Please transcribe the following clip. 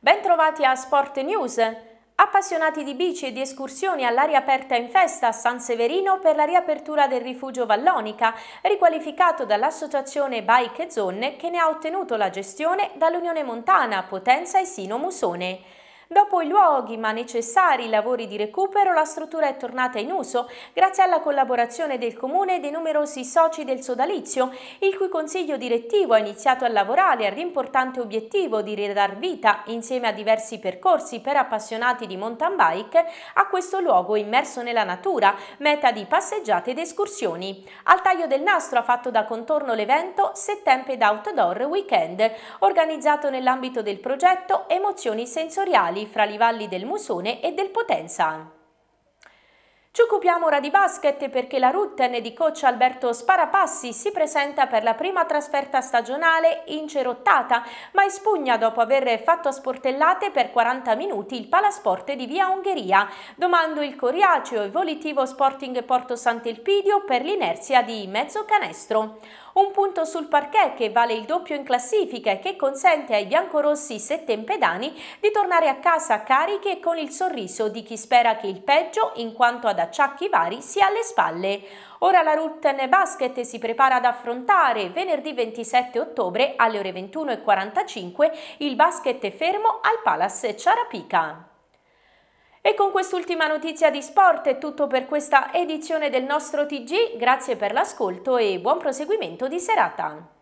Bentrovati a Sport News. Appassionati di bici e di escursioni all'aria aperta in festa a San Severino per la riapertura del rifugio Vallonica, riqualificato dall'associazione Bike e Zonne che ne ha ottenuto la gestione dall'Unione Montana, Potenza e Sino Musone. Dopo i luoghi ma necessari lavori di recupero, la struttura è tornata in uso grazie alla collaborazione del Comune e dei numerosi soci del sodalizio, il cui consiglio direttivo ha iniziato a lavorare all'importante obiettivo di ridar vita, insieme a diversi percorsi per appassionati di mountain bike, a questo luogo immerso nella natura, meta di passeggiate ed escursioni. Al taglio del nastro ha fatto da contorno l'evento Settempe d'Outdoor Weekend, organizzato nell'ambito del progetto Emozioni Sensoriali fra i valli del Musone e del Potenza. Ci occupiamo ora di basket perché la Rutten di coach Alberto Sparapassi si presenta per la prima trasferta stagionale in Cerottata, ma espugna dopo aver fatto a sportellate per 40 minuti il palasport di Via Ungheria, domando il coriaceo e volitivo Sporting Porto Sant'Elpidio per l'inerzia di mezzo canestro. Un punto sul parquet che vale il doppio in classifica e che consente ai biancorossi settempedani di tornare a casa carichi e con il sorriso di chi spera che il peggio, in quanto ad ad acciacchi vari sia alle spalle. Ora la Rutten Basket si prepara ad affrontare venerdì 27 ottobre alle ore 21.45 il basket fermo al Palace Ciarapica. E con quest'ultima notizia di sport è tutto per questa edizione del nostro TG, grazie per l'ascolto e buon proseguimento di serata.